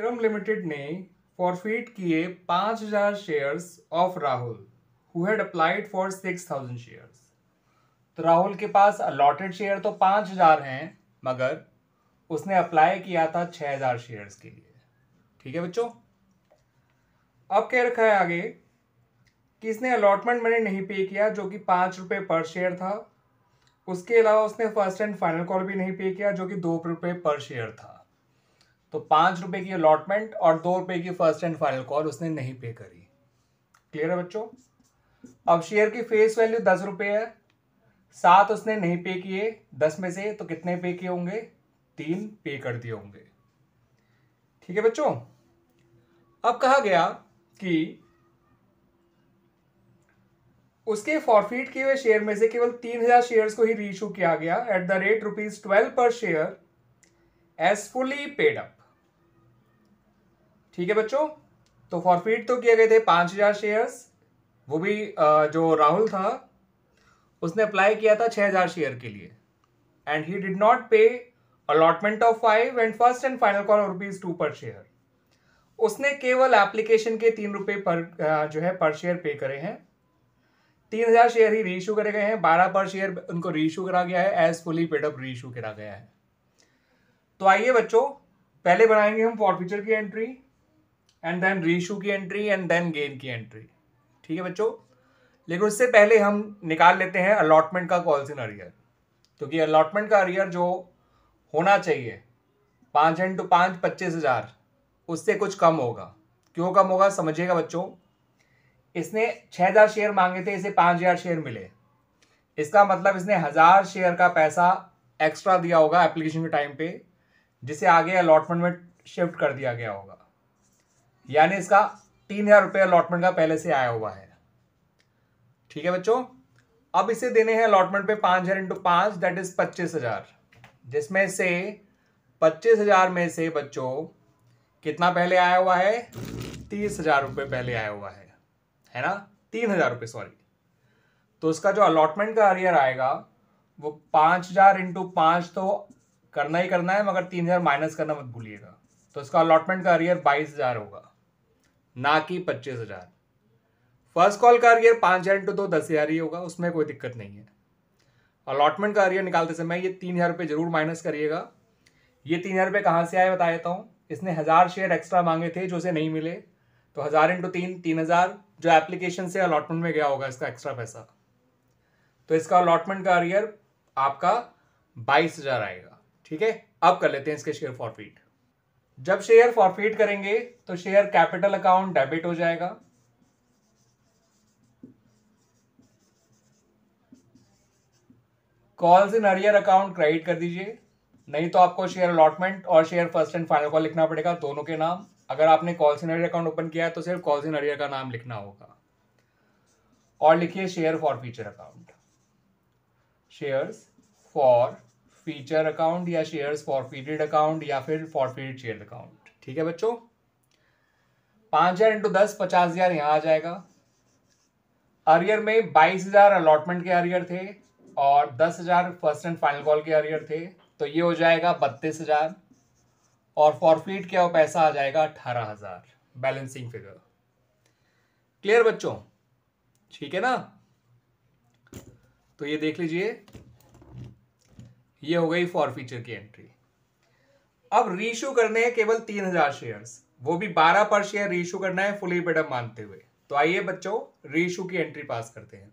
Vikram limited ने forfeit किए 5000 shares of Rahul who had applied for 6000 shares तो राहुल के पास अलॉटेड शेयर तो 5000 हैं मगर उसने अप्लाई किया था 6000 शेयर्स के लिए ठीक है बच्चों अब क्या रखा है आगे कि इसने अलॉटमेंट मैंने नहीं पे किया जो कि पाँच रुपये पर शेयर था उसके अलावा उसने फर्स्ट एंड फाइनल कॉल भी नहीं पे किया जो कि दो रुपये पर शेयर था तो पाँच रुपये की अलॉटमेंट और दो रुपये की फर्स्ट एंड फाइनल कॉल उसने नहीं पे करी क्लियर है बच्चों अब शेयर की फेस वैल्यू दस रुपये है सात उसने नहीं पे किए दस में से तो कितने पे किए होंगे तीन पे कर दिए होंगे ठीक है बच्चों अब कहा गया कि उसके फॉरफीट किए हुए शेयर में से केवल तीन हजार शेयर को ही रीइू किया गया at the rate rupees twelve per share as fully paid up ठीक है बच्चों तो फॉरफिट तो किए गए थे पाँच हज़ार शेयर्स वो भी जो राहुल था उसने अप्लाई किया था छः हज़ार शेयर के लिए and he did not pay allotment of five and first and final call rupees two per share उसने केवल एप्लीकेशन के तीन रुपये पर जो है पर शेयर पे करे हैं तीन हज़ार शेयर ही रीशू करे गए हैं बारह पर शेयर उनको रीशू करा गया है एज फुली पेडअप रीइू करा गया है तो आइए बच्चों पहले बनाएंगे हम फॉर फ्यूचर की एंट्री एंड देन रीशू की एंट्री एंड देन गेन की एंट्री ठीक है बच्चों लेकिन उससे पहले हम निकाल लेते हैं अलॉटमेंट का कॉल्स इन अरियर क्योंकि अलॉटमेंट का अरियर जो होना चाहिए पाँच इंटू पाँच पच्चीस हज़ार उससे कुछ कम होगा क्यों कम होगा समझिएगा बच्चों इसने छः हज़ार शेयर मांगे थे इसे पाँच हज़ार शेयर मिले इसका मतलब इसने हज़ार शेयर का पैसा एक्स्ट्रा दिया होगा एप्लीकेशन के टाइम पे जिसे आगे अलॉटमेंट में शिफ्ट कर दिया गया होगा यानी इसका तीन हजार रुपये अलॉटमेंट का पहले से आया हुआ है ठीक है बच्चों अब इसे देने हैं अलॉटमेंट पे पांच हजार इंटू पांच दैट इज पच्चीस हजार जिसमें से पच्चीस हजार में से बच्चों कितना पहले आया हुआ है तीस हजार रुपये पहले आया हुआ है है ना तीन हजार रुपये सॉरी तो उसका जो अलॉटमेंट का अरियर आएगा वो पाँच हजार इंटू पाँच तो करना ही करना है मगर तीन हजार माइनस करना मत भूलिएगा तो इसका अलॉटमेंट का अरियर बाईस हजार होगा ना कि पच्चीस हजार फर्स्ट कॉल का अरियर पाँच हज़ार इंटू दो दस हज़ार ही होगा उसमें कोई दिक्कत नहीं है अलॉटमेंट का अरियर निकालते समय ये तीन हज़ार रुपये जरूर माइनस करिएगा ये तीन हज़ार रुपये कहाँ से आए बता देता हूँ इसने हज़ार शेयर एक्स्ट्रा मांगे थे जो उसे नहीं मिले तो हज़ार इंटू तीन तीन हज़ार जो एप्लीकेशन से अलॉटमेंट में गया होगा इसका एक्स्ट्रा पैसा तो इसका अलॉटमेंट का अरियर आपका बाईस हज़ार आएगा ठीक है अब कर लेते हैं इसके शेयर फॉरफिट जब शेयर फॉरफिट करेंगे तो शेयर कैपिटल अकाउंट डेबिट हो जाएगा calls in arrear account credit कर दीजिए नहीं तो आपको शेयर अलॉटमेंट और share first and final call लिखना पड़ेगा दोनों के नाम अगर आपने calls in arrear account open किया है तो सिर्फ कॉल्स इन अरियर का नाम लिखना होगा और लिखिए share forfeiture account shares forfeiture account या शेयर्स फॉरफीटेड अकाउंट या फिर फॉरफीटेड शेयर अकाउंट ठीक है बच्चों पांच हज़ार इंटू दस पचास हज़ार यहां आ जाएगा अरियर में बाईस हज़ार अलॉटमेंट के अरियर थे और दस हज़ार फर्स्ट एंड फाइनल कॉल के अरियर थे तो ये हो जाएगा बत्तीस हज़ार और फॉरफीट क्या पैसा आ जाएगा अठारह हज़ार बैलेंसिंग फिगर क्लियर बच्चों ठीक है ना तो ये देख लीजिए ये हो गई फॉर फीचर की एंट्री अब रीशू करने हैं केवल तीन हजार शेयर वो भी बारह पर शेयर रीशू करना है फुली बेडम मानते हुए तो आइए बच्चों रीशू की एंट्री पास करते हैं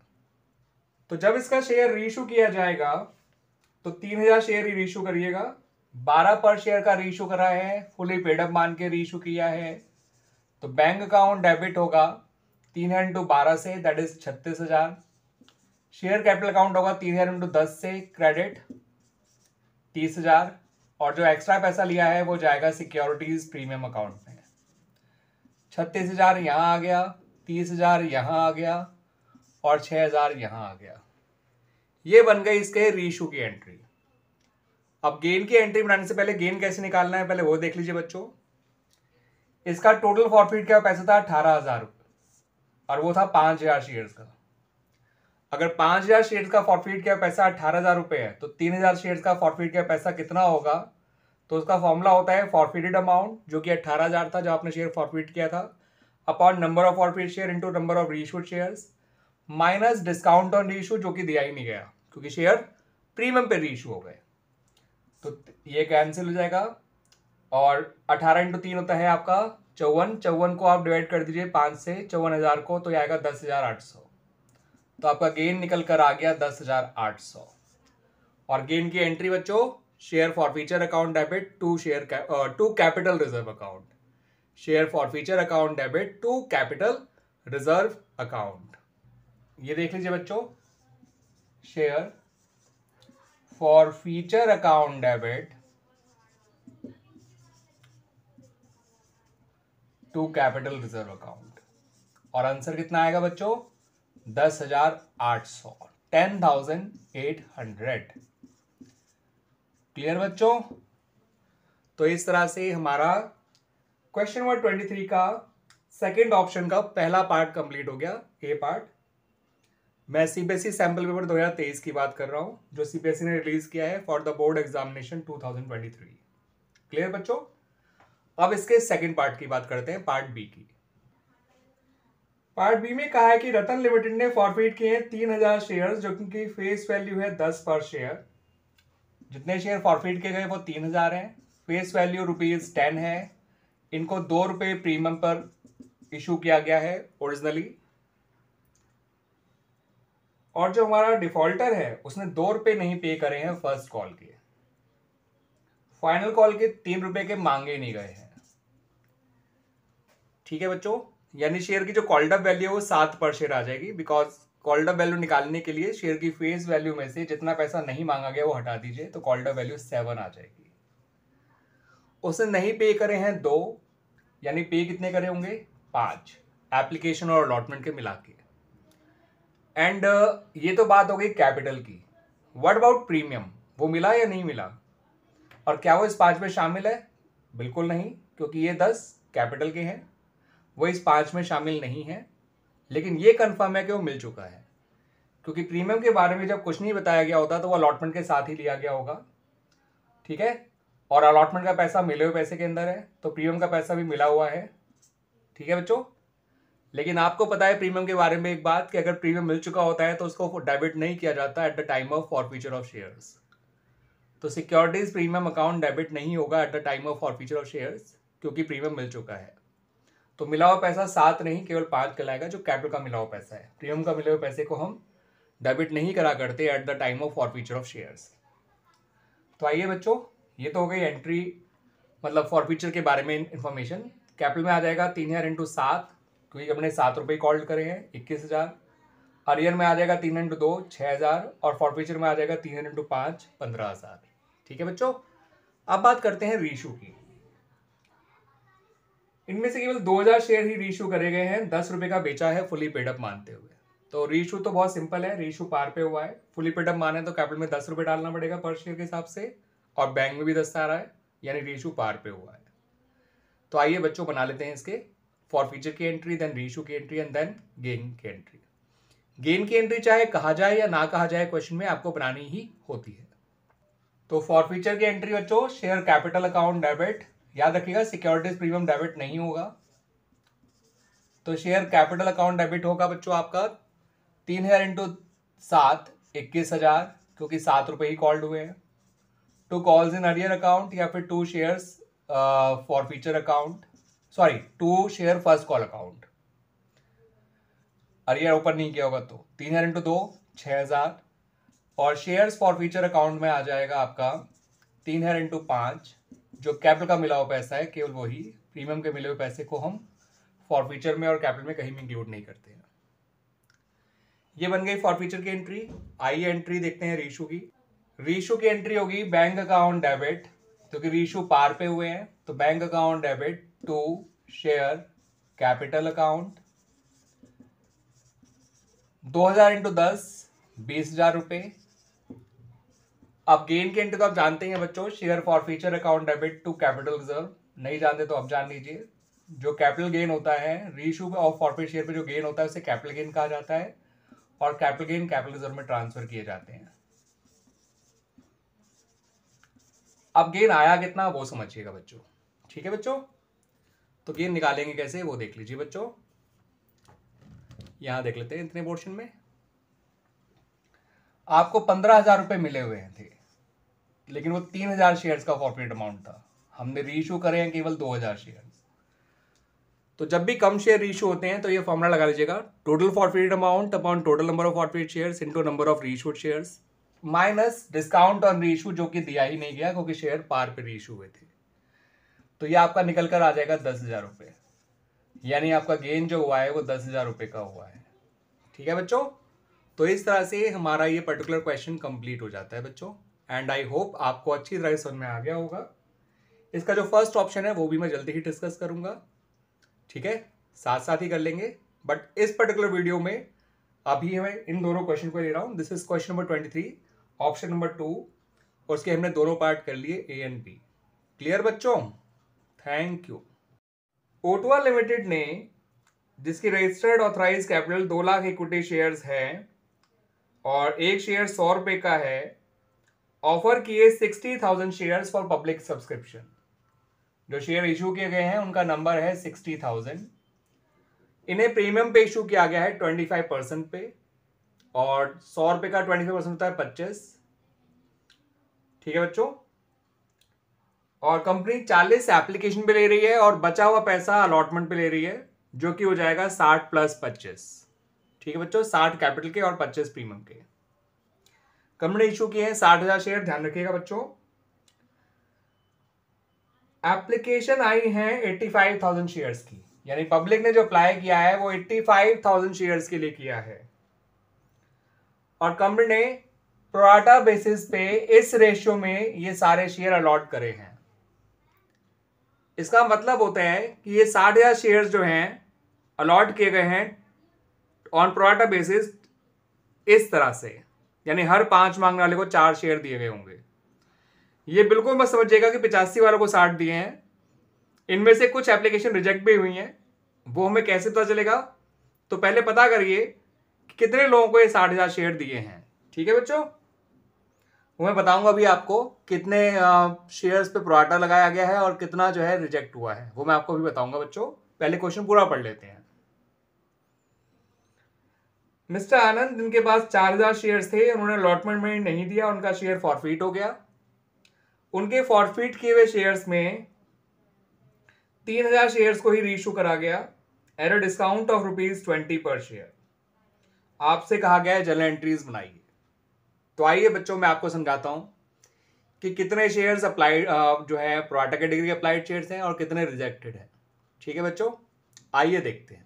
तो जब इसका शेयर रीशू किया जाएगा तो तीन हजार शेयर ही रीशू करिएगा बारह पर शेयर का रीशू करा है फुली पेडअप मान के रीशू किया है तो बैंक अकाउंट डेबिट होगा तीन हजार इंटू बारह से दैट इज छत्तीस हजार शेयर कैपिटल अकाउंट होगा तीन हजार इंटू दस से क्रेडिट तीस हजार और जो एक्स्ट्रा पैसा लिया है वो जाएगा सिक्योरिटीज प्रीमियम अकाउंट में छत्तीस हजार यहाँ आ गया तीस हजार यहाँ आ गया और छह हजार यहाँ आ गया ये बन गई इसके रीशू की एंट्री अब गेन की एंट्री बनाने से पहले गेन कैसे निकालना है पहले वो देख लीजिए बच्चों इसका टोटल फॉरफिट का पैसा था अठारह हजार और वो था पाँच हजार शेयर का अगर पांच हजार शेयर का फॉरफिट का पैसा अठारह हजार रुपये है तो तीन हजार शेयर का फॉरफिट का पैसा कितना होगा तो उसका फॉर्मूला होता है फॉरफिटेड अमाउंट जो कि अट्ठारह हजार था जो आपने शेयर फॉरफिट किया था upon number of forfeit share into number of reissued share minus discount on reissue जो कि दिया ही नहीं गया क्योंकि शेयर प्रीमियम पे रीशू हो गए तो ये कैंसिल हो जाएगा और अठारह इंटू तीन होता है आपका चौवन चौवन को आप डिवाइड कर दीजिए पाँच से चौवन हज़ार को तो ये आएगा दस हज़ार आठ सौ तो आपका गेन निकल कर आ गया दस हजार आठ सौ और गेन की एंट्री बच्चों share forfeiture account debit to share to capital reserve account share forfeiture account debit to capital reserve account ये देख लीजिए बच्चों share forfeiture account debit to capital reserve account और answer कितना आएगा बच्चों दस हजार आठ सौ ten thousand eight hundred clear बच्चों तो इस तरह से हमारा क्वेश्चन नंबर ट्वेंटी थ्री का सेकेंड ऑप्शन का पहला पार्ट कंप्लीट हो गया ए पार्ट मैं सीबीएसई सैंपल पेपर दो हजार तेईस की बात कर रहा हूं जो सीबीएसई e ने रिलीज किया है for the board examination two thousand twenty three clear बच्चों अब इसके सेकंड पार्ट की बात करते हैं पार्ट बी की पार्ट बी में कहा है कि रतन लिमिटेड ने फॉरफिट किए हैं तीन हजार शेयर जो कि फेस वैल्यू है दस पर शेयर जितने शेयर फॉरफिट किए गए वो तीन हजार हैं फेस वैल्यू रुपीज टेन है इनको दो रुपये प्रीमियम पर इशू किया गया है ओरिजिनली और जो हमारा डिफॉल्टर है उसने दो रुपये नहीं पे करे हैं फर्स्ट कॉल के फाइनल कॉल के तीन रुपये के मांगे नहीं गए हैं ठीक है बच्चों यानी शेयर की जो कॉल्डअप वैल्यू है वो सात पर शेयर आ जाएगी बिकॉज कॉल्डअप वैल्यू निकालने के लिए शेयर की फेस वैल्यू में से जितना पैसा नहीं मांगा गया वो हटा दीजिए तो कॉल्डअप वैल्यू सेवन आ जाएगी उसे नहीं पे करे हैं दो यानी पे कितने करे होंगे पांच एप्लीकेशन और अलॉटमेंट के मिला के एंड uh, ये तो बात हो गई कैपिटल की वट अबाउट प्रीमियम वो मिला या नहीं मिला और क्या वो इस पाँच में शामिल है बिल्कुल नहीं क्योंकि ये दस कैपिटल के हैं वो इस पाँच में शामिल नहीं है लेकिन ये कन्फर्म है कि वो मिल चुका है क्योंकि प्रीमियम के बारे में जब कुछ नहीं बताया गया होता तो वो अलॉटमेंट के साथ ही लिया गया होगा ठीक है और अलॉटमेंट का पैसा मिले हुए पैसे के अंदर है तो प्रीमियम का पैसा भी मिला हुआ है ठीक है बच्चों लेकिन आपको पता है प्रीमियम के बारे में एक बात कि अगर प्रीमियम मिल चुका होता है तो उसको डेबिट नहीं किया जाता at the time of forfeiture of shares तो सिक्योरिटीज प्रीमियम अकाउंट डेबिट नहीं होगा at the time of forfeiture of shares क्योंकि प्रीमियम मिल चुका है तो मिला हुआ पैसा सात नहीं केवल पाँच कहलाएगा जो कैपिटल का मिला हुआ पैसा है प्रीमियम का मिले हुए पैसे को हम डेबिट नहीं करा करते at the time of forfeiture of shares तो आइए बच्चों ये तो हो गई एंट्री मतलब फॉरफीचर के बारे में इन्फॉर्मेशन कैपिटल में आ जाएगा तीन हज़ार इंटू सात क्योंकि हमने सात रुपये कॉल्ड करे हैं इक्कीस हज़ार अरियर में आ जाएगा तीन इंटू दो छः हज़ार और फॉरफीचर में आ जाएगा तीन इंटू पाँच पंद्रह हज़ार ठीक है बच्चों अब बात करते हैं रीशू की इनमें से केवल 2000 शेयर ही रीशू करे गए हैं दस रुपए का बेचा है फुली पेडअप मानते हुए तो रीशू तो बहुत सिंपल है रीशू पार पे हुआ है फुली पेडअप माने तो कैपिटल में दस रुपए डालना पड़ेगा पर शेयर के हिसाब से और बैंक में भी दस आ रहा है यानी रीशू पार पे हुआ है तो आइए बच्चों बना लेते हैं इसके फॉर फ्यूचर की एंट्री देन रीशू की एंट्री एंड देन गेन की एंट्री गेन की एंट्री चाहे कहा जाए या ना कहा जाए क्वेश्चन में आपको बनानी ही होती है तो फॉर फ्यूचर की एंट्री बच्चों शेयर कैपिटल अकाउंट डेबिट याद रखिएगा सिक्योरिटीज प्रीमियम डेबिट नहीं होगा तो शेयर कैपिटल अकाउंट डेबिट होगा बच्चों आपका तीन हजार इंटू सात इक्कीस हजार क्योंकि सात रुपए ही कॉल्ड हुए हैं to calls in arrear account या फिर to share forfeiture account sorry to share first call account arrear open नहीं किया होगा तो तीन हजार इंटू दो छह हजार और शेयर्स फॉर फ्यूचर अकाउंट में आ जाएगा आपका तीन हजार इंटू पांच जो कैपिटल का मिला हुआ पैसा है केवल वही प्रीमियम के मिले हुए पैसे को हम फॉरफीचर में और कैपिटल में कहीं भी इंक्लूड नहीं करते हैं ये बन गई फॉरफीचर की एंट्री आई एंट्री देखते हैं रीशू की रीशू की एंट्री होगी बैंक अकाउंट डेबिट क्योंकि रीशु रीशू पार पे हुए हैं तो bank account debit to share capital account दो हजार इंटू दस बीस हजार रुपये अब गेन के इंटर तो आप जानते हैं बच्चों share forfeiture account debit to capital reserve नहीं जानते तो आप जान लीजिए जो कैपिटल गेन होता है रीशू और फॉरफिट शेयर पे जो गेन होता है उसे कैपिटल गेन कहा जाता है और कैपिटल गेन कैपिटल रिजर्व में ट्रांसफर किए जाते हैं अब गेन आया कितना वो समझिएगा बच्चों ठीक है बच्चों तो गेन निकालेंगे कैसे वो देख लीजिए बच्चों यहां देख लेते हैं इतने पोर्शन में आपको पंद्रह हजार रुपए मिले हुए हैं थे लेकिन वो तीन हज़ार शेयर्स का कॉर्पोरेट अमाउंट था हमने रीशू करे हैं केवल दो हज़ार शेयर तो जब भी कम शेयर रीशू होते हैं तो ये फॉर्मूला लगा लीजिएगा total forfeit amount upon total number of forfeit in into number of reissued share minus discount on reissue जो कि दिया ही नहीं गया क्योंकि शेयर पार पे रीशू हुए थे तो ये आपका निकल कर आ जाएगा दस हज़ार रुपये यानी आपका गेन जो हुआ है वो दस हज़ार रुपये का हुआ है ठीक है बच्चों तो इस तरह से हमारा ये पर्टिकुलर क्वेश्चन कंप्लीट हो जाता है बच्चों एंड आई होप आपको अच्छी तरह सुन समझ में आ गया होगा इसका जो फर्स्ट ऑप्शन है वो भी मैं जल्दी ही डिस्कस करूंगा ठीक है साथ साथ ही कर लेंगे बट इस पर्टिकुलर वीडियो में अभी मैं इन दोनों क्वेश्चन को ले रहा हूँ this is question number twenty three option number two और उसके हमने दोनों पार्ट कर लिए ए एंड बी क्लियर बच्चों थैंक यू ओटवा लिमिटेड ने जिसकी रजिस्टर्ड ऑथराइज कैपिटल दो लाख इक्विटी शेयर्स है और एक शेयर सौ रुपये का है ऑफर किए sixty thousand share for public subscription जो शेयर इशू किए गए हैं उनका नंबर है सिक्सटी थाउजेंड इन्हें प्रीमियम पे इशू किया गया है ट्वेंटी फाइव परसेंट पे और सौ रुपये का ट्वेंटी फाइव परसेंट होता है पच्चीस ठीक है बच्चों और कंपनी चालीस एप्लीकेशन पे ले रही है और बचा हुआ पैसा अलॉटमेंट पे ले रही है जो कि हो जाएगा साठ प्लस पच्चीस ठीक है बच्चों साठ कैपिटल के और पच्चीस प्रीमियम के ने इशू किए हैं साठ हजार शेयर ध्यान रखिएगा बच्चों एप्लीकेशन आई है एट्टी फाइव थाउजेंड शेयर्स की यानी पब्लिक ने जो अप्लाई किया है वो एट्टी फाइव थाउजेंड शेयर के लिए किया है और कंपनी ने प्रोराटा बेसिस पे इस रेशियो में ये सारे शेयर अलॉट करे हैं इसका मतलब होता है कि ये साठ हज़ार शेयर जो हैं अलॉट किए गए हैं ऑन प्रोराटा बेसिस इस तरह से यानी हर पांच मांगने वाले को चार शेयर दिए गए होंगे ये बिल्कुल मत समझिएगा कि पिचासी वालों को साठ दिए हैं इनमें से कुछ एप्लीकेशन रिजेक्ट भी हुई हैं वो हमें कैसे पता चलेगा तो पहले पता करिए कि कितने लोगों को ये साठ हज़ार शेयर दिए हैं ठीक है बच्चों वो मैं बताऊंगा अभी आपको कितने शेयर्स पे प्रोटा लगाया गया है और कितना जो है रिजेक्ट हुआ है वो मैं आपको अभी बताऊंगा बच्चों पहले क्वेश्चन पूरा पढ़ लेते हैं मिस्टर आनंद जिनके पास चार हजार शेयर थे उन्होंने अलॉटमेंट में नहीं दिया उनका शेयर फॉरफिट हो गया उनके फॉरफिट किए हुए शेयर्स में तीन हजार शेयर्स को ही रीइू करा गया at a discount of rupees twenty per share आपसे कहा गया है जल एंट्रीज बनाइए तो आइए बच्चों मैं आपको समझाता हूँ कि कितने शेयर्स अप्लाइड जो है प्रोडक्ट कैटेगरी के अप्लाइड शेयर्स हैं और कितने रिजेक्टेड हैं ठीक है बच्चों आइए देखते हैं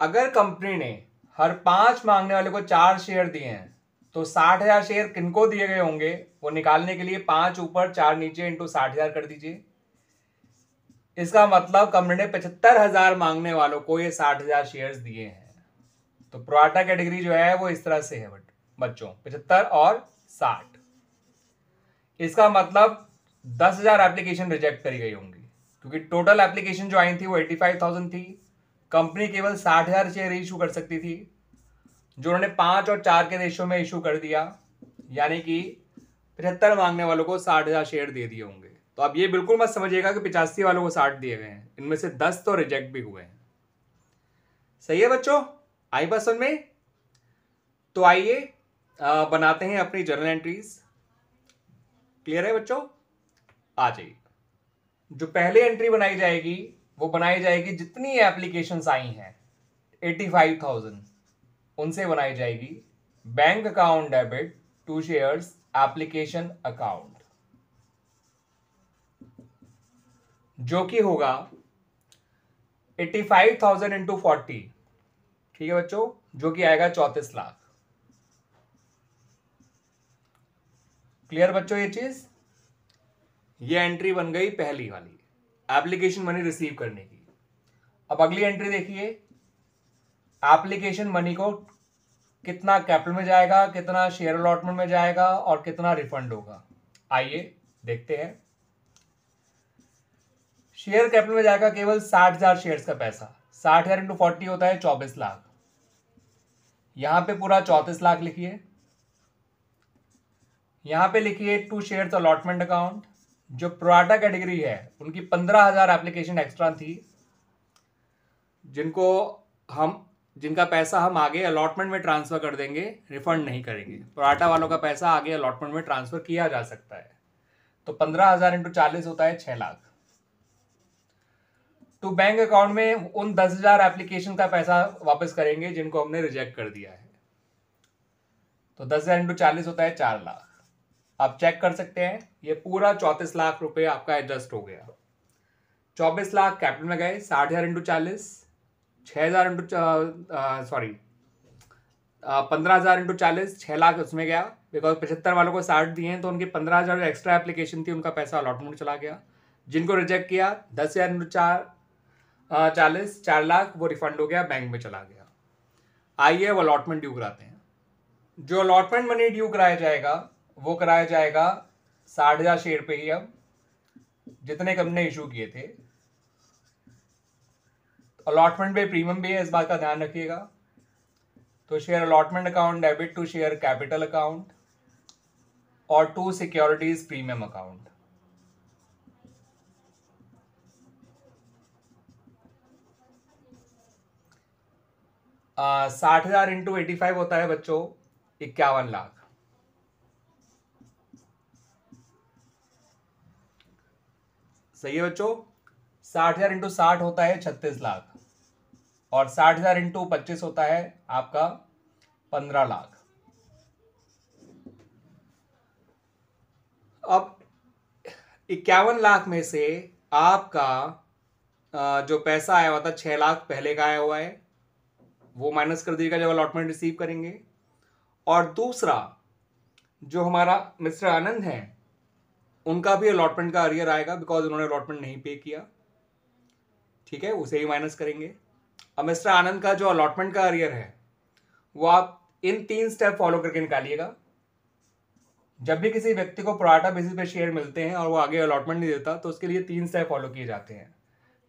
अगर कंपनी ने हर पांच मांगने वाले को चार शेयर दिए हैं तो साठ हजार शेयर किनको दिए गए होंगे वो निकालने के लिए पांच ऊपर चार नीचे इंटू साठ हजार कर दीजिए इसका मतलब कंपनी ने पचहत्तर हजार मांगने वालों को ये साठ हजार शेयर दिए हैं तो प्रोटा कैटेगरी जो है वो इस तरह से है बट बच्चों पचहत्तर और साठ इसका मतलब दस हजार एप्लीकेशन रिजेक्ट करी गई होंगी क्योंकि टोटल एप्लीकेशन जो आई थी वो एटी फाइव थाउजेंड थी कंपनी केवल साठ हज़ार शेयर इशू कर सकती थी जो उन्होंने पांच और चार के रेशो में इशू कर दिया यानी कि पचहत्तर मांगने वालों को साठ हज़ार शेयर दे दिए होंगे तो आप ये बिल्कुल मत समझिएगा कि पिचासी वालों को साठ दिए गए हैं इनमें से दस तो रिजेक्ट भी हुए हैं सही है बच्चों आई बस में तो आइए बनाते हैं अपनी जर्नल एंट्रीज क्लियर है बच्चों आ जाइए जो पहले एंट्री बनाई जाएगी वो बनाई जाएगी जितनी एप्लीकेशंस आई हैं एटी फाइव थाउजेंड उनसे बनाई जाएगी bank account debit to shares application account जो कि होगा eighty five thousand into forty ठीक है बच्चों जो कि आएगा चौतीस लाख क्लियर बच्चों ये चीज ये एंट्री बन गई पहली वाली एप्लीकेशन मनी रिसीव करने की अब अगली एंट्री देखिए एप्लीकेशन मनी को कितना कैपिटल में जाएगा कितना शेयर अलॉटमेंट में जाएगा और कितना रिफंड होगा आइए देखते हैं शेयर कैपिटल में जाएगा केवल साठ हजार शेयर का पैसा साठ हजार इंटू फोर्टी होता है चौबीस लाख यहां पे पूरा चौतीस लाख लिखिए यहां पे लिखिए टू शेयर्स अलॉटमेंट अकाउंट जो प्रोटा कैटेगरी है उनकी पंद्रह हजार एप्लीकेशन एक्स्ट्रा थी जिनको हम जिनका पैसा हम आगे अलॉटमेंट में ट्रांसफ़र कर देंगे रिफंड नहीं करेंगे प्रोटा वालों का पैसा आगे अलॉटमेंट में ट्रांसफ़र किया जा सकता है तो पंद्रह हज़ार इंटू चालीस होता है छह लाख तो बैंक अकाउंट में उन दस हज़ार एप्लीकेशन का पैसा वापस करेंगे जिनको हमने रिजेक्ट कर दिया है तो दस हज़ार इंटू चालीस होता है चार लाख आप चेक कर सकते हैं ये पूरा चौंतीस लाख रुपए आपका एडजस्ट हो गया चौबीस लाख कैपिटल में गए साठ हज़ार इंटू चालीस छः हज़ार इंटू सॉरी पंद्रह हज़ार इंटू चालीस छः लाख उसमें गया बिकॉज पचहत्तर वालों को साठ दिए हैं तो उनके पंद्रह हज़ार एक्स्ट्रा एप्लीकेशन थी उनका पैसा अलॉटमेंट चला गया जिनको रिजेक्ट किया दस हज़ार इंटू चार चालीस चार लाख वो रिफंड हो गया बैंक में चला गया आइए वो अलॉटमेंट ड्यू कराते हैं जो अलॉटमेंट मनी ड्यू कराया जाएगा वो कराया जाएगा साठ हजार शेयर पे ही अब जितने कम ने इशू किए थे अलॉटमेंट पे प्रीमियम भी है इस बात का ध्यान रखिएगा तो share allotment account debit to share capital account और टू सिक्योरिटीज प्रीमियम अकाउंट साठ हजार इंटू एटी फाइव होता है बच्चों इक्यावन लाख सही है बच्चों साठ हजार इंटू साठ होता है छत्तीस लाख और साठ हजार इंटू पच्चीस होता है आपका पंद्रह लाख अब इक्यावन लाख में से आपका जो पैसा आया हुआ था छह लाख पहले का आया हुआ है वो माइनस कर दीजिएगा जब अलॉटमेंट रिसीव करेंगे और दूसरा जो हमारा मिस्टर आनंद है उनका भी अलॉटमेंट का अरियर आएगा बिकॉज उन्होंने अलॉटमेंट नहीं पे किया ठीक है उसे ही माइनस करेंगे अब मिस्टर आनंद का जो अलॉटमेंट का अरियर है वो आप इन तीन स्टेप फॉलो करके निकालिएगा जब भी किसी व्यक्ति को प्रोटा बेसिस पे शेयर मिलते हैं और वो आगे अलॉटमेंट नहीं देता तो उसके लिए तीन स्टेप फॉलो किए जाते हैं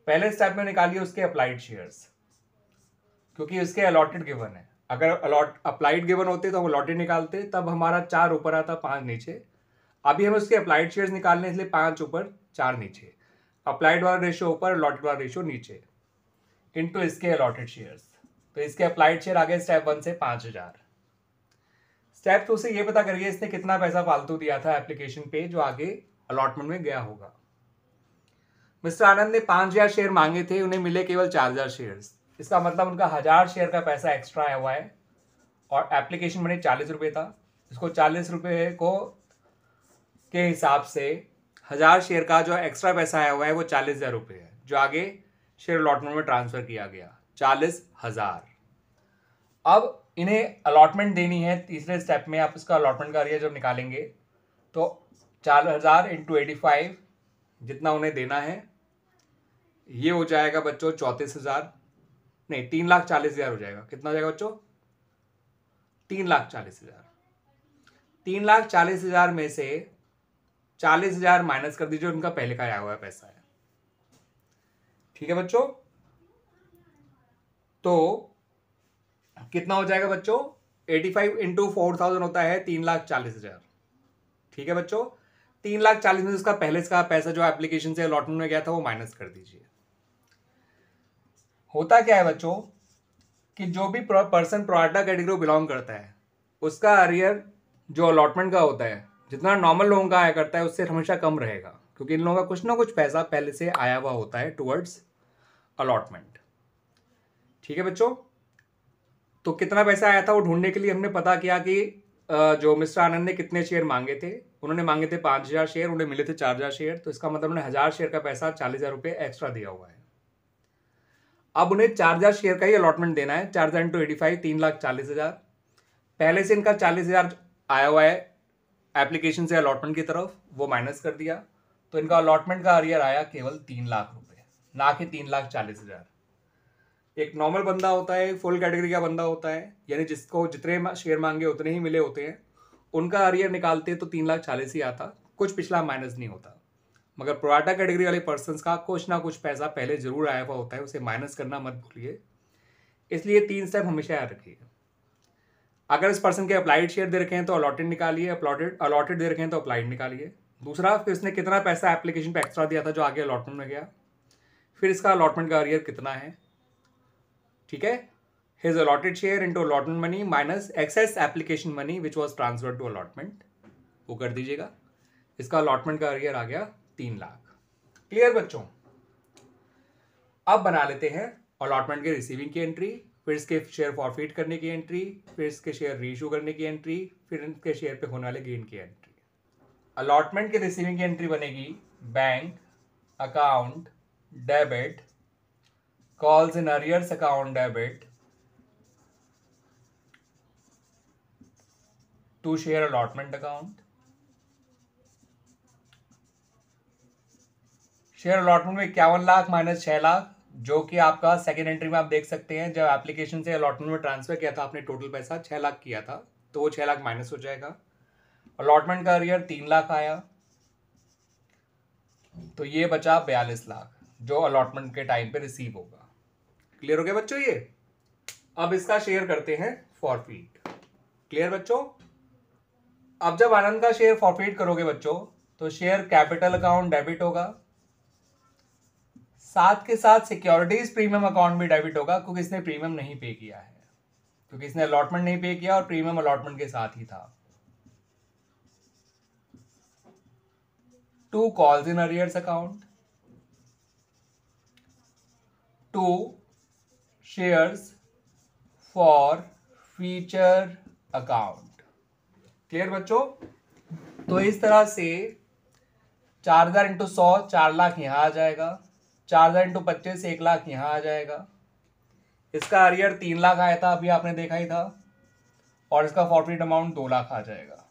पहले स्टेप में निकालिए उसके अप्लाइड शेयर्स क्योंकि उसके अलॉटेड गिवन है अगर अलॉट अप्लाइड गिवन होते तो हम अलॉटेड निकालते तब हमारा चार ऊपर आता पांच नीचे अभी हम उसके अप्लाइड शेयर्स निकालने इसलिए पाँच ऊपर चार नीचे अप्लाइड वाला रेशियो ऊपर अलॉटेड वाला रेशियो नीचे इनटू इसके अलॉटेड शेयर्स तो इसके अप्लाइड शेयर आगे स्टेप वन से पांच हज़ार स्टेप टू से ये पता करिए इसने कितना पैसा फालतू दिया था एप्लीकेशन पे जो आगे अलॉटमेंट में गया होगा मिस्टर आनंद ने पांच हज़ार शेयर मांगे थे उन्हें मिले केवल चार हज़ार शेयर्स इसका मतलब उनका हज़ार शेयर का पैसा एक्स्ट्रा आया हुआ है और एप्लीकेशन बने चालीस रुपये था इसको चालीस रुपये को के हिसाब से हज़ार शेयर का जो एक्स्ट्रा पैसा आया हुआ है वो चालीस हज़ार रुपये है जो आगे शेयर अलॉटमेंट में ट्रांसफ़र किया गया चालीस हज़ार अब इन्हें अलॉटमेंट देनी है तीसरे स्टेप में आप इसका अलॉटमेंट का रिया जब निकालेंगे तो चार हज़ार इंटू एटी फाइव जितना उन्हें देना है ये हो जाएगा बच्चों चौंतीस हज़ार नहीं तीन लाख चालीस हज़ार हो जाएगा कितना हो जाएगा बच्चों तीन लाख चालीस हज़ार तीन लाख चालीस हज़ार में से चालीस हजार माइनस कर दीजिए उनका पहले का आया हुआ पैसा है ठीक है बच्चों तो कितना हो जाएगा बच्चों eighty five into four thousand होता है तीन लाख चालीस हजार ठीक है बच्चों तीन लाख चालीस में उसका पहले का पैसा जो एप्लीकेशन से अलॉटमेंट में गया था वो माइनस कर दीजिए होता क्या है बच्चों कि जो भी पर्सन प्रोटा कैटेगरी बिलोंग करता है उसका अरियर जो अलॉटमेंट का होता है जितना नॉर्मल लोगों का आया करता है उससे हमेशा कम रहेगा क्योंकि इन लोगों का कुछ ना कुछ पैसा पहले से आया हुआ होता है टुवर्ड्स अलॉटमेंट ठीक है बच्चों तो कितना पैसा आया था वो ढूंढने के लिए हमने पता किया कि जो मिस्टर आनंद ने कितने शेयर मांगे थे उन्होंने मांगे थे पाँच हज़ार शेयर उन्हें मिले थे चार हज़ार शेयर तो इसका मतलब उन्हें हज़ार शेयर का पैसा चालीस हज़ार रुपये एक्स्ट्रा दिया हुआ है अब उन्हें चार हज़ार शेयर का ही अलॉटमेंट देना है चार हज़ार इंटू एटी फाइव तीन लाख चालीस हज़ार पहले से इनका चालीस हज़ार आया हुआ है एप्लीकेशन से अलॉटमेंट की तरफ वो माइनस कर दिया तो इनका अलॉटमेंट का अरियर आया केवल तीन लाख रुपए ना कि तीन लाख चालीस हजार एक नॉर्मल बंदा होता है फुल कैटेगरी का बंदा होता है यानी जिसको जितने शेयर मांगे उतने ही मिले होते हैं उनका अरियर निकालते तो तीन लाख चालीस ही आता कुछ पिछला माइनस नहीं होता मगर प्रोडाटा कैटेगरी वाले पर्सन का कुछ ना कुछ पैसा पहले जरूर आया हुआ होता है उसे माइनस करना मत भूलिए इसलिए तीन स्टेप हमेशा याद रखिएगा अगर इस पर्सन के अप्लाइड शेयर दे रखे हैं तो अलॉटेड निकालिए अपलॉटेड अलॉटेड दे रखे हैं तो अप्लाइड निकालिए दूसरा फिर इसने कितना पैसा एप्लीकेशन पर एक्स्ट्रा दिया था जो आगे अलॉटमेंट में गया फिर इसका अलॉटमेंट का अरियर कितना है ठीक है his allotted share into allotment money minus excess application money which was transfer to allotment वो कर दीजिएगा इसका अलॉटमेंट का अरियर आ गया तीन लाख क्लियर बच्चों अब बना लेते हैं अलॉटमेंट के रिसीविंग की एंट्री फिर इसके शेयर फॉरफिट करने की एंट्री फिर इसके शेयर रीइू करने की एंट्री फिर इनके शेयर पे होने वाले गेन की एंट्री अलॉटमेंट के रिसीविंग की एंट्री बनेगी bank account debit calls in arrears account debit to share allotment account share allotment में इक्यावन लाख माइनस छः लाख जो कि आपका सेकेंड एंट्री में आप देख सकते हैं जब एप्लीकेशन से अलॉटमेंट में ट्रांसफ़र किया था आपने टोटल पैसा छः लाख किया था तो वो छः लाख माइनस हो जाएगा अलॉटमेंट का अरियर तीन लाख आया तो ये बचा बयालीस लाख जो अलॉटमेंट के टाइम पे रिसीव होगा क्लियर हो गया बच्चों ये अब इसका शेयर करते हैं फॉरफीट क्लियर बच्चों अब जब आनंद का शेयर फॉरफीट करोगे बच्चों तो शेयर कैपिटल अकाउंट डेबिट होगा साथ के साथ सिक्योरिटीज प्रीमियम अकाउंट में डेबिट होगा क्योंकि इसने प्रीमियम नहीं पे किया है क्योंकि इसने अलॉटमेंट नहीं पे किया और प्रीमियम अलॉटमेंट के साथ ही था to calls in arrears account to shares forfeiture account clear बच्चों तो इस तरह से चार हजार इंटू सौ चार लाख यहां आ जाएगा चार हज़ार इंटू पच्चीस एक लाख यहाँ आ जाएगा इसका अरियर तीन लाख आया था अभी आपने देखा ही था और इसका फॉरफिट अमाउंट दो लाख आ जाएगा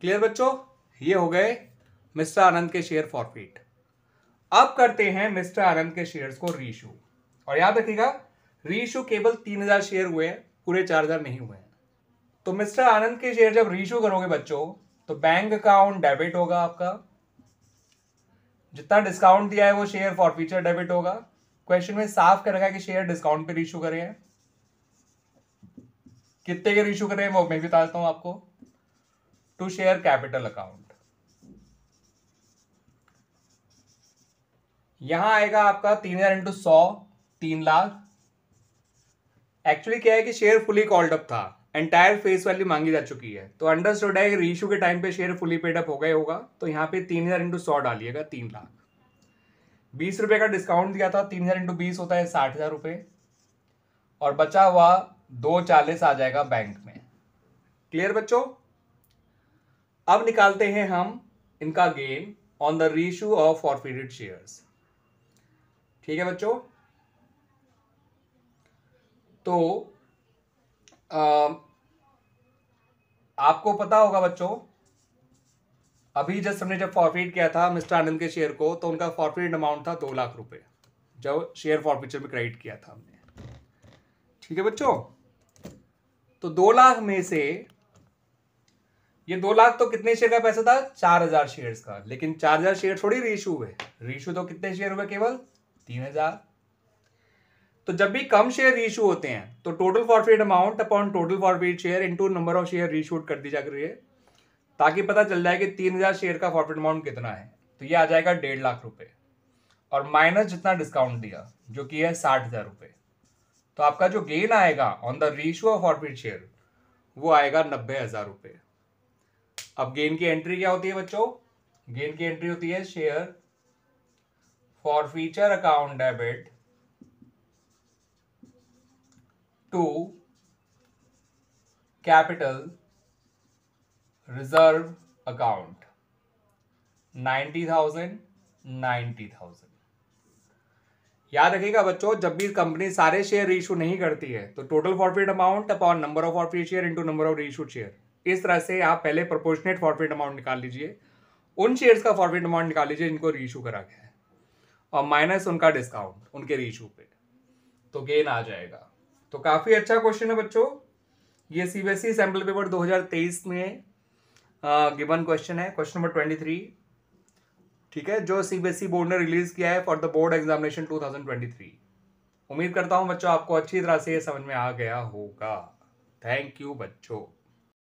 क्लियर बच्चों ये हो गए मिस्टर आनंद के शेयर फॉरफिट अब करते हैं मिस्टर आनंद के शेयर्स को रीशू और याद रखिएगा रीशू केवल तीन हजार शेयर हुए हैं पूरे चार हजार नहीं हुए हैं तो मिस्टर आनंद के शेयर जब रीशू करोगे बच्चों तो बैंक अकाउंट डेबिट होगा आपका जितना डिस्काउंट दिया है वो शेयर फॉर फ्यूचर डेबिट होगा क्वेश्चन में साफ कर रखा है कि शेयर डिस्काउंट पर इशू करें कितने के इशू करें वो मैं भी बताता देता हूं आपको टू शेयर कैपिटल अकाउंट यहां आएगा आपका तीन हजार इंटू सौ तीन लाख एक्चुअली क्या है कि शेयर फुली कॉल्ड अप था एंटायर फेस वैल्यू मांगी जा चुकी है तो अंडरस्टूड है रीशू के टाइम पे शेयर फुली पेडअप हो गए होगा तो यहाँ पे तीन हज़ार इंटू सौ डालिएगा तीन लाख बीस रुपए का डिस्काउंट दिया था तीन हज़ार इंटू बीस होता है साठ हज़ार रुपये और बचा हुआ दो चालीस आ जाएगा बैंक में क्लियर बच्चों अब निकालते हैं हम इनका gain on the reissue of forfeited share ठीक है बच्चों तो आपको पता होगा बच्चों अभी जस्ट हमने जब फॉरफिट किया था मिस्टर आनंद के शेयर को तो उनका फॉरफिट अमाउंट था दो लाख रुपए जब शेयर फॉरफिचर में क्रेडिट किया था हमने ठीक है बच्चों तो दो लाख में से ये दो लाख तो कितने शेयर का पैसा था चार हजार शेयर का लेकिन चार हजार शेयर थोड़ी रीशू हुए रीशू तो कितने शेयर हुए केवल तीन हजार तो जब भी कम शेयर रीशू होते हैं तो total forfeit amount upon total forfeit share to number of share reissued कर दी जा रही है ताकि पता चल जाए कि तीन हज़ार शेयर का फॉरफिट अमाउंट कितना है तो ये आ जाएगा डेढ़ लाख रुपए और माइनस जितना डिस्काउंट दिया जो कि है साठ हज़ार रुपये तो आपका जो गेन आएगा on the reissue of forfeit share वो आएगा नब्बे हज़ार रुपये अब गेन की एंट्री क्या होती है बच्चों गेन की एंट्री होती है share forfeiture account debit capital reserve account ninety thousand ninety thousand याद रखिएगा बच्चों जब भी कंपनी सारे शेयर इशू नहीं करती है तो total forfeit amount upon number of forfeit share into number of issue share इस तरह से आप पहले प्रोपोर्शनेट फॉरफिट अमाउंट निकाल लीजिए उन शेयर्स का फॉरफिट अमाउंट निकाल लीजिए जिनको रीशू करा गया है और माइनस उनका डिस्काउंट उनके रीशू पे तो गेन आ जाएगा तो काफ़ी अच्छा क्वेश्चन है बच्चों ये सीबीएसई सैम्पल पेपर 2023 में गिवन क्वेश्चन है क्वेश्चन नंबर 23 ठीक है जो सीबीएसई बोर्ड e ने रिलीज किया है फॉर द बोर्ड एग्जामिनेशन 2023 उम्मीद करता हूं बच्चों आपको अच्छी तरह से ये समझ में आ गया होगा थैंक यू बच्चों